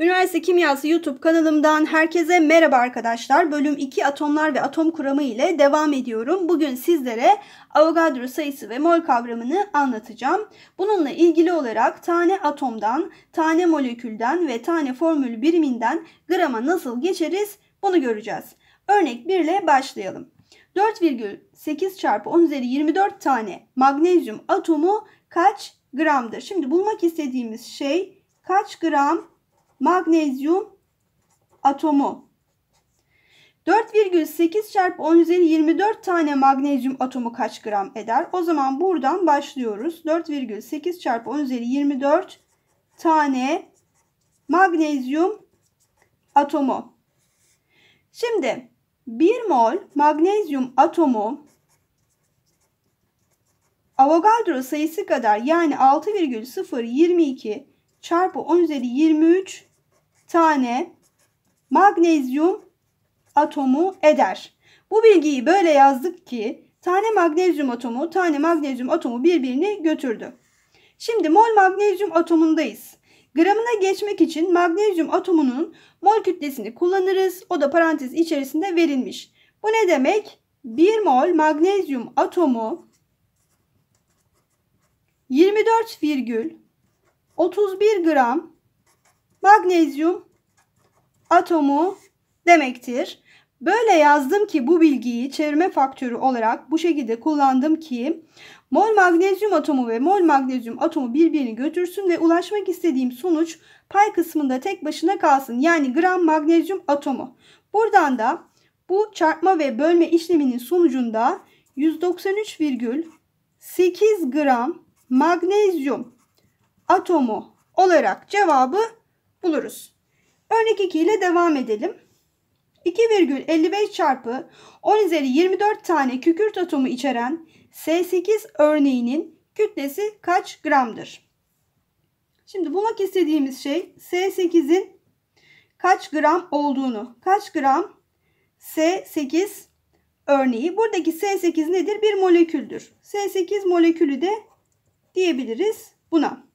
Üniversite Kimyası YouTube kanalımdan herkese merhaba arkadaşlar. Bölüm 2 atomlar ve atom kuramı ile devam ediyorum. Bugün sizlere Avogadro sayısı ve mol kavramını anlatacağım. Bununla ilgili olarak tane atomdan, tane molekülden ve tane formül biriminden grama nasıl geçeriz bunu göreceğiz. Örnek 1 ile başlayalım. 4,8 çarpı 10 üzeri 24 tane magnezyum atomu kaç gramdır? Şimdi bulmak istediğimiz şey kaç gram magnezyum atomu. 4,8 çarpı 10 üzeri 24 tane magnezyum atomu kaç gram eder? O zaman buradan başlıyoruz. 4,8 çarpı 10 üzeri 24 tane magnezyum atomu. Şimdi 1 mol magnezyum atomu Avogadro sayısı kadar yani 6,022 çarpı 10 üzeri 23 tane magnezyum atomu eder. Bu bilgiyi böyle yazdık ki tane magnezyum atomu tane magnezyum atomu birbirini götürdü. Şimdi mol magnezyum atomundayız. Gramına geçmek için magnezyum atomunun mol kütlesini kullanırız. O da parantez içerisinde verilmiş. Bu ne demek? 1 mol magnezyum atomu 24,31 gram magnezyum atomu demektir. Böyle yazdım ki bu bilgiyi çevirme faktörü olarak bu şekilde kullandım ki mol magnezyum atomu ve mol magnezyum atomu birbirini götürsün ve ulaşmak istediğim sonuç pay kısmında tek başına kalsın. Yani gram magnezyum atomu. Buradan da bu çarpma ve bölme işleminin sonucunda 193,8 gram magnezyum atomu olarak cevabı buluruz. Örnek 2 ile devam edelim. 2,55 çarpı 10 üzeri 24 tane kükürt atomu içeren S8 örneğinin kütlesi kaç gramdır? Şimdi bulmak istediğimiz şey S8'in kaç gram olduğunu. Kaç gram S8 örneği. Buradaki S8 nedir? Bir moleküldür. S8 molekülü de diyebiliriz buna.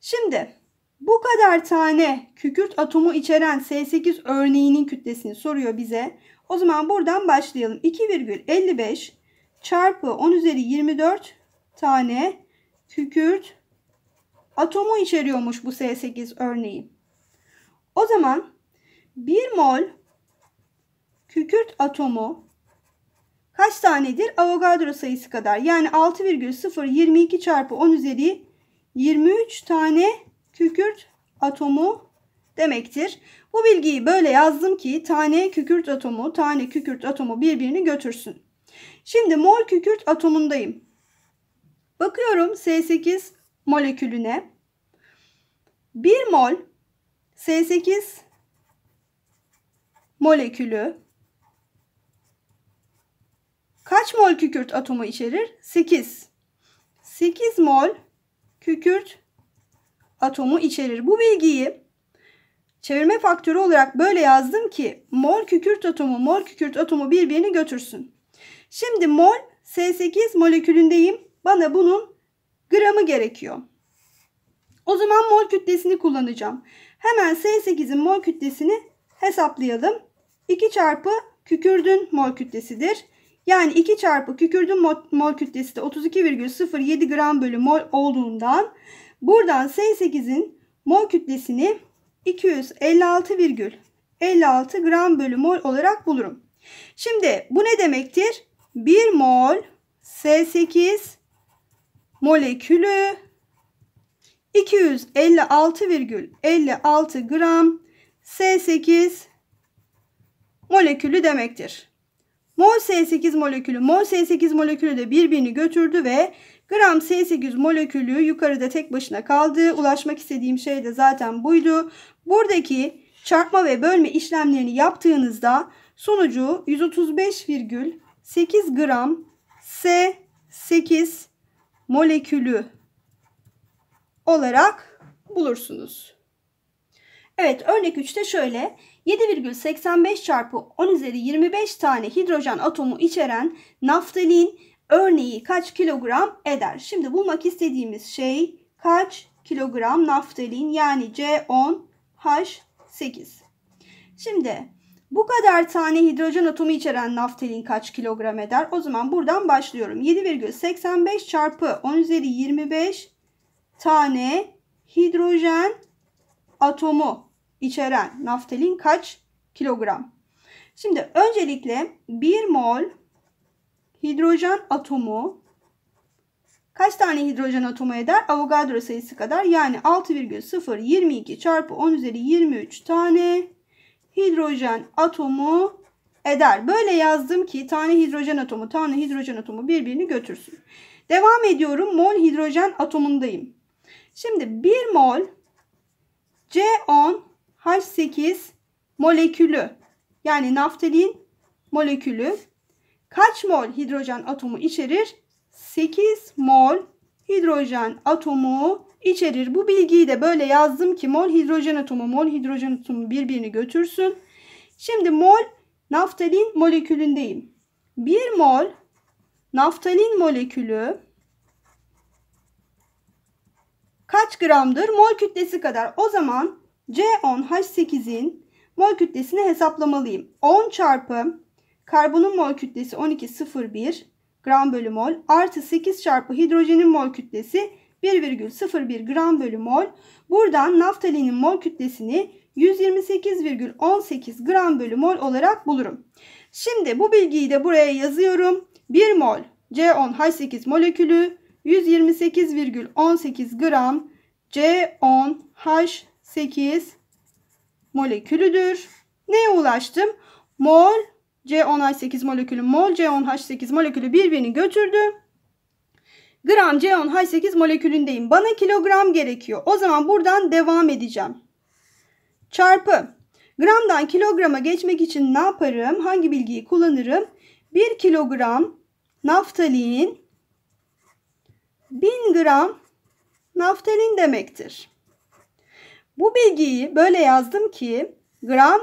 Şimdi bu kadar tane kükürt atomu içeren S8 örneğinin kütlesini soruyor bize. O zaman buradan başlayalım. 2,55 çarpı 10 üzeri 24 tane kükürt atomu içeriyormuş bu S8 örneği. O zaman 1 mol kükürt atomu kaç tanedir? Avogadro sayısı kadar. Yani 6,022 çarpı 10 üzeri 23 tane kükürt atomu demektir. Bu bilgiyi böyle yazdım ki tane kükürt atomu, tane kükürt atomu birbirini götürsün. Şimdi mol kükürt atomundayım. Bakıyorum S8 molekülüne. 1 mol S8 molekülü kaç mol kükürt atomu içerir? 8. 8 mol kükürt atomu içerir. Bu bilgiyi çevirme faktörü olarak böyle yazdım ki mol kükürt atomu mol kükürt atomu birbirini götürsün. Şimdi mol S8 molekülündeyim. Bana bunun gramı gerekiyor. O zaman mol kütlesini kullanacağım. Hemen S8'in mol kütlesini hesaplayalım. 2 çarpı kükürdün mol kütlesidir. Yani 2 çarpı kükürdün mol, mol kütlesi de 32,07 gram bölü mol olduğundan Buradan S8'in mol kütlesini 256,56 gram bölü mol olarak bulurum. Şimdi bu ne demektir? 1 mol S8 molekülü 256,56 gram S8 molekülü demektir. Mol S8 molekülü mol S8 molekülü de birbirini götürdü ve gram S8 molekülü yukarıda tek başına kaldı. Ulaşmak istediğim şey de zaten buydu. Buradaki çarpma ve bölme işlemlerini yaptığınızda sonucu 135,8 gram S8 molekülü olarak bulursunuz. Evet örnek 3'te şöyle 7,85 çarpı 10 üzeri 25 tane hidrojen atomu içeren naftalin örneği kaç kilogram eder? Şimdi bulmak istediğimiz şey kaç kilogram naftalin yani C10H8. Şimdi bu kadar tane hidrojen atomu içeren naftalin kaç kilogram eder? O zaman buradan başlıyorum. 7,85 çarpı 10 üzeri 25 tane hidrojen atomu içeren naftalin kaç kilogram? Şimdi öncelikle 1 mol hidrojen atomu kaç tane hidrojen atomu eder? Avogadro sayısı kadar yani 6,022 çarpı 10 üzeri 23 tane hidrojen atomu eder. Böyle yazdım ki tane hidrojen atomu, tane hidrojen atomu birbirini götürsün. Devam ediyorum. Mol hidrojen atomundayım. Şimdi 1 mol C10 H8 molekülü yani naftalin molekülü kaç mol hidrojen atomu içerir? 8 mol hidrojen atomu içerir. Bu bilgiyi de böyle yazdım ki mol hidrojen atomu mol hidrojen atomu birbirini götürsün. Şimdi mol naftalin molekülündeyim. 1 mol naftalin molekülü kaç gramdır? Mol kütlesi kadar. O zaman C10H8'in mol kütlesini hesaplamalıyım. 10 çarpı karbonun mol kütlesi 12,01 gram bölü mol artı 8 çarpı hidrojenin mol kütlesi 1,01 gram bölü mol. Buradan naftalinin mol kütlesini 128,18 gram bölü mol olarak bulurum. Şimdi bu bilgiyi de buraya yazıyorum. 1 mol C10H8 molekülü 128,18 gram C10H 8 molekülüdür. Neye ulaştım? Mol C10H8 molekülü mol C10H8 molekülü birbirini götürdü. Gram C10H8 molekülündeyim. Bana kilogram gerekiyor. O zaman buradan devam edeceğim. Çarpı. Gramdan kilograma geçmek için ne yaparım? Hangi bilgiyi kullanırım? 1 kilogram naftalin 1000 gram naftalin demektir. Bu bilgiyi böyle yazdım ki gram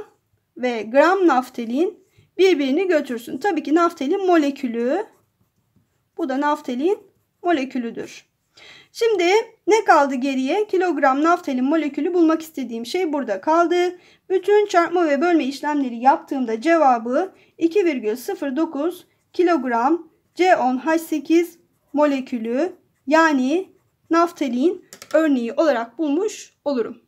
ve gram naftalin birbirini götürsün. Tabii ki naftalin molekülü. Bu da naftalin molekülüdür. Şimdi ne kaldı geriye? Kilogram naftalin molekülü bulmak istediğim şey burada kaldı. Bütün çarpma ve bölme işlemleri yaptığımda cevabı 2,09 kilogram C10H8 molekülü yani naftalin örneği olarak bulmuş olurum.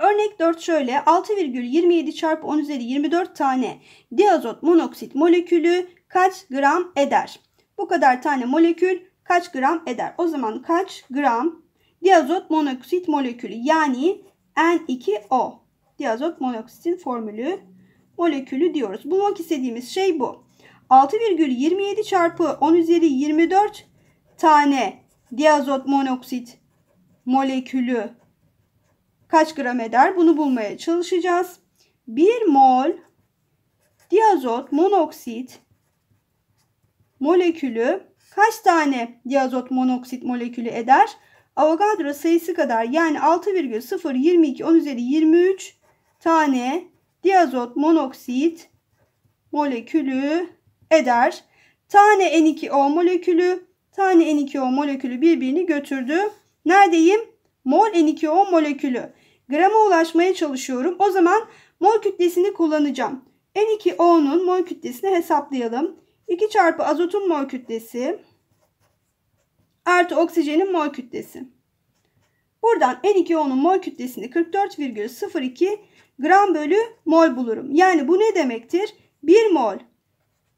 Örnek 4 şöyle 6,27 çarpı 10 üzeri 24 tane diazot monoksit molekülü kaç gram eder? Bu kadar tane molekül kaç gram eder? O zaman kaç gram diazot monoksit molekülü yani N2O diazot monoksitin formülü molekülü diyoruz. Bulmak istediğimiz şey bu. 6,27 çarpı 10 üzeri 24 tane diazot monoksit molekülü kaç gram eder bunu bulmaya çalışacağız. 1 mol diazot monoksit molekülü kaç tane diazot monoksit molekülü eder? Avogadro sayısı kadar yani 6,022 10 üzeri 23 tane diazot monoksit molekülü eder. Tane N2O molekülü, tane N2O molekülü birbirini götürdü. Neredeyim? Mol N2O molekülü grama ulaşmaya çalışıyorum. O zaman mol kütlesini kullanacağım. N2O'nun mol kütlesini hesaplayalım. 2 çarpı azotun mol kütlesi artı oksijenin mol kütlesi. Buradan N2O'nun mol kütlesini 44,02 gram bölü mol bulurum. Yani bu ne demektir? 1 mol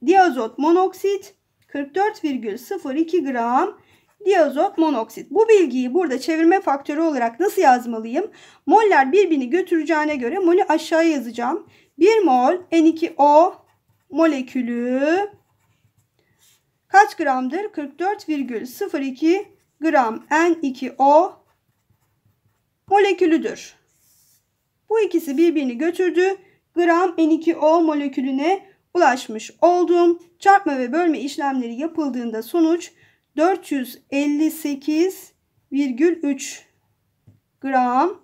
diazot monoksit 44,02 gram diazot monoksit. Bu bilgiyi burada çevirme faktörü olarak nasıl yazmalıyım? Moller birbirini götüreceğine göre molü aşağıya yazacağım. 1 mol N2O molekülü kaç gramdır? 44,02 gram N2O molekülüdür. Bu ikisi birbirini götürdü. Gram N2O molekülüne ulaşmış oldum. Çarpma ve bölme işlemleri yapıldığında sonuç 458,3 gram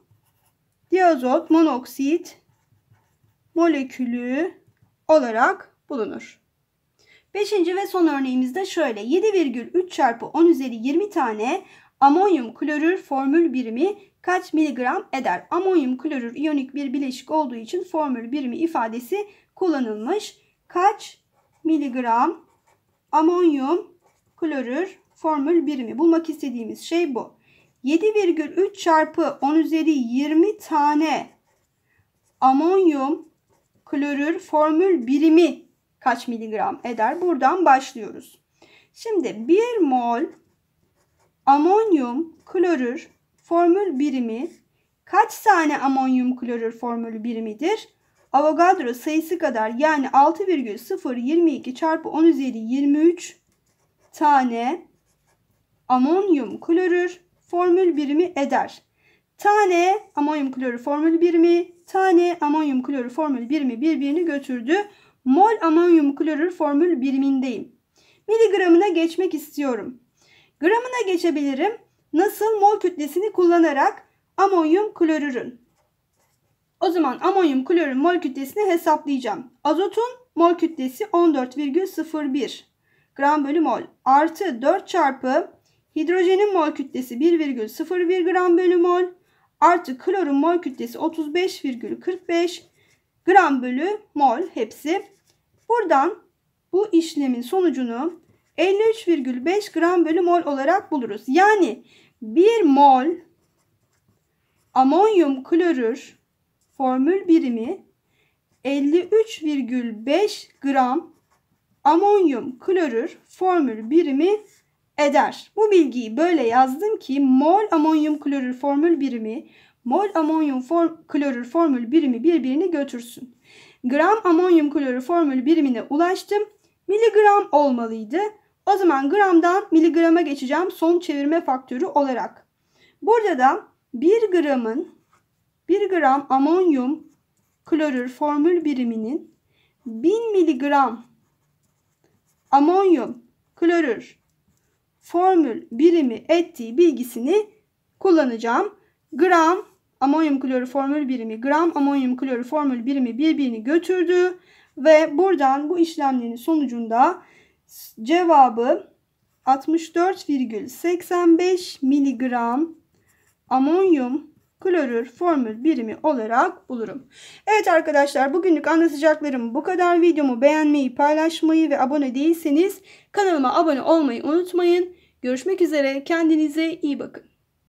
diazot monoksit molekülü olarak bulunur. Beşinci ve son örneğimizde şöyle 7,3 çarpı 10 üzeri 20 tane amonyum klorür formül birimi kaç miligram eder? Amonyum klorür iyonik bir bileşik olduğu için formül birimi ifadesi kullanılmış. Kaç miligram amonyum klorür formül birimi. Bulmak istediğimiz şey bu. 7,3 çarpı 10 üzeri 20 tane amonyum klorür formül birimi kaç miligram eder? Buradan başlıyoruz. Şimdi 1 mol amonyum klorür formül birimi kaç tane amonyum klorür formülü birimidir? Avogadro sayısı kadar yani 6,022 çarpı 10 üzeri 23 tane amonyum klorür formül birimi eder. Tane amonyum klorür formül birimi, tane amonyum klorür formül birimi birbirini götürdü. Mol amonyum klorür formül birimindeyim. Miligramına geçmek istiyorum. Gramına geçebilirim. Nasıl? Mol kütlesini kullanarak amonyum klorürün. O zaman amonyum klorürün mol kütlesini hesaplayacağım. Azotun mol kütlesi 14,01 gram bölü mol artı 4 çarpı hidrojenin mol kütlesi 1,01 gram bölü mol artı klorun mol kütlesi 35,45 gram bölü mol hepsi. Buradan bu işlemin sonucunu 53,5 gram bölü mol olarak buluruz. Yani 1 mol amonyum klorür formül birimi 53,5 gram amonyum klorür formül birimi eder. Bu bilgiyi böyle yazdım ki mol amonyum klorür formül birimi mol amonyum form, klorür formül birimi birbirini götürsün. Gram amonyum klorür formül birimine ulaştım. Miligram olmalıydı. O zaman gramdan miligrama geçeceğim son çevirme faktörü olarak. Burada da 1 gramın 1 gram amonyum klorür formül biriminin 1000 miligram amonyum klorür formül birimi ettiği bilgisini kullanacağım. Gram amonyum klorür formül birimi gram amonyum klorür formül birimi birbirini götürdü ve buradan bu işlemlerin sonucunda cevabı 64,85 miligram amonyum klorür formül birimi olarak bulurum. Evet arkadaşlar bugünlük anlatacaklarım bu kadar. Videomu beğenmeyi, paylaşmayı ve abone değilseniz kanalıma abone olmayı unutmayın. Görüşmek üzere kendinize iyi bakın.